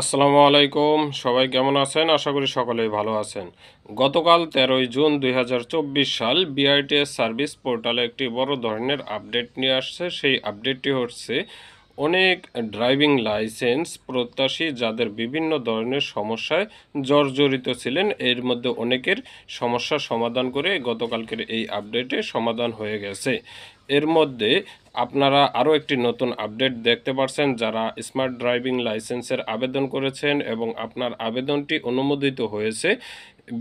আসসালামু আলাইকুম সবাই কেমন আছেন আশা করি সকলেই ভালো আছেন গতকাল তেরোই জুন দুই সাল বিআইটিএস সার্ভিস পোর্টালে একটি বড় ধরনের আপডেট নিয়ে আসছে সেই আপডেটটি হচ্ছে অনেক ড্রাইভিং লাইসেন্স প্রত্যাশী যাদের বিভিন্ন ধরনের সমস্যায় জর্জরিত ছিলেন এর মধ্যে অনেকের সমস্যা সমাধান করে গতকালকের এই আপডেটে সমাধান হয়ে গেছে এর মধ্যে আপনারা আরও একটি নতুন আপডেট দেখতে পারছেন যারা স্মার্ট ড্রাইভিং লাইসেন্সের আবেদন করেছেন এবং আপনার আবেদনটি অনুমোদিত হয়েছে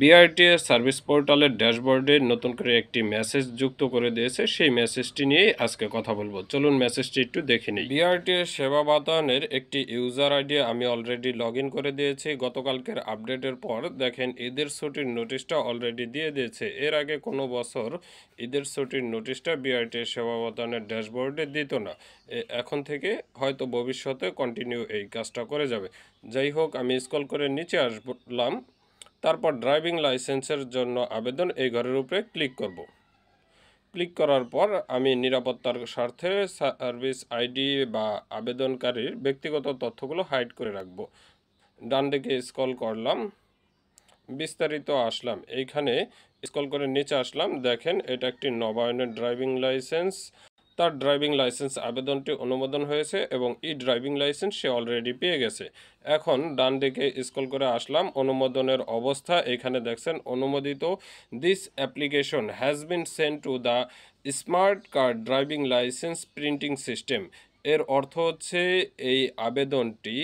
বিআরটিএ সার্ভিস পোর্টালের ড্যাশবোর্ডে নতুন করে একটি মেসেজ যুক্ত করে দিয়েছে সেই মেসেজটি নিয়েই আজকে কথা বলবো চলুন মেসেজটি একটু দেখে নিই বিআরটিএ সেবা বাতায়নের একটি ইউজার আইডি আমি অলরেডি লগ করে দিয়েছি গতকালকের আপডেটের পর দেখেন ঈদের ছুটির নোটিশটা অলরেডি দিয়ে দিয়েছে এর আগে কোনো বছর ঈদের ছুটির নোটিশটা বিআরটিএ সেবা বাতায়নের ড্যাশবোর্ডে দিত না এখন থেকে হয়তো ভবিষ্যতে কন্টিনিউ এই কাজটা করে যাবে যাই হোক আমি স্কল করে নিচে আসলাম তারপর ড্রাইভিং লাইসেন্সের জন্য আবেদন এই ঘরের উপরে ক্লিক করব ক্লিক করার পর আমি নিরাপত্তার স্বার্থে সার্ভিস আইডি বা আবেদনকারীর ব্যক্তিগত তথ্যগুলো হাইড করে রাখব ডান দিকে স্কল করলাম বিস্তারিত আসলাম এইখানে স্কল করে নিচে আসলাম দেখেন এটা একটি নবায়নের ড্রাইভিং লাইসেন্স তার ড্রাইভিং লাইসেন্স আবেদনটি অনুমোদন হয়েছে এবং ই ড্রাইভিং লাইসেন্স সে অলরেডি পেয়ে গেছে এখন ডান দিকে স্কল করে আসলাম অনুমোদনের অবস্থা এখানে দেখছেন অনুমোদিত this application has been sent to the smart card driving license printing system এর অর্থ হচ্ছে এই আবেদনটি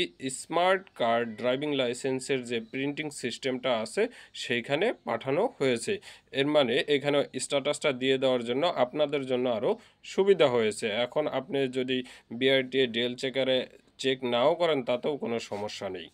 স্মার্ট কার্ড ড্রাইভিং লাইসেন্সের যে প্রিন্টিং সিস্টেমটা আছে সেইখানে পাঠানো হয়েছে এর মানে এখানে স্ট্যাটাসটা দিয়ে দেওয়ার জন্য আপনাদের জন্য আরও সুবিধা হয়েছে এখন আপনি যদি বিআরটিএ ডেল চেকারে চেক নাও করেন তাতেও কোনো সমস্যা নেই